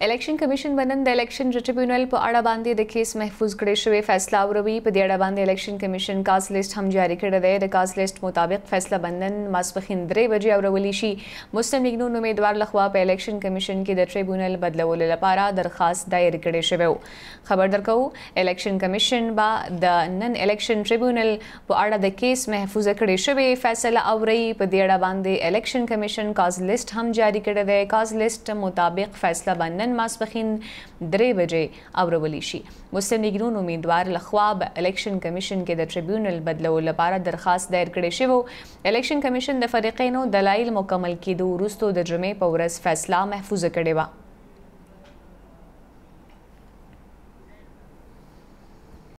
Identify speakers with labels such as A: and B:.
A: الیکشن کمیشن به نن د الیکشن ټریبیونل په اړه باندې د کیس محفوظ کړی شوی فیصله اوروي په دې اړه باندې الیکشن کمیشن کاز لیست هم جاری کړی دی د کاز لیست مطابق فیصله بندن ماسپخین درې بجې اورولي شي مسلم لیگ نون امیدوار لخوا په الیکشن کمیشن کې د ټریبیونل بدلولو لپاره درخواست دایر کړی شوی خبر درکو الیکشن کمیشن با د نن الیکشن ټریبیونل په اړه د کیس محفوظ کړی شوی فیصله اوري په دې اړه باندې الیکشن کمیشن کاز لیست هم جاری کړی دی کاز لیست مطابق فیصله بندن نن ماسپخین درې بجې اورولي شي مسلم لیگ نون امیدوار لخوا به الیکشن کمیشن کې د ټریبیونل بدلولو لپاره درخواست دایر کړې شو الیکشن کمیشن د فریقینو دلایل مکمل کېدو وروسته د جمعې په ورځ فیصله محفوظ کړې و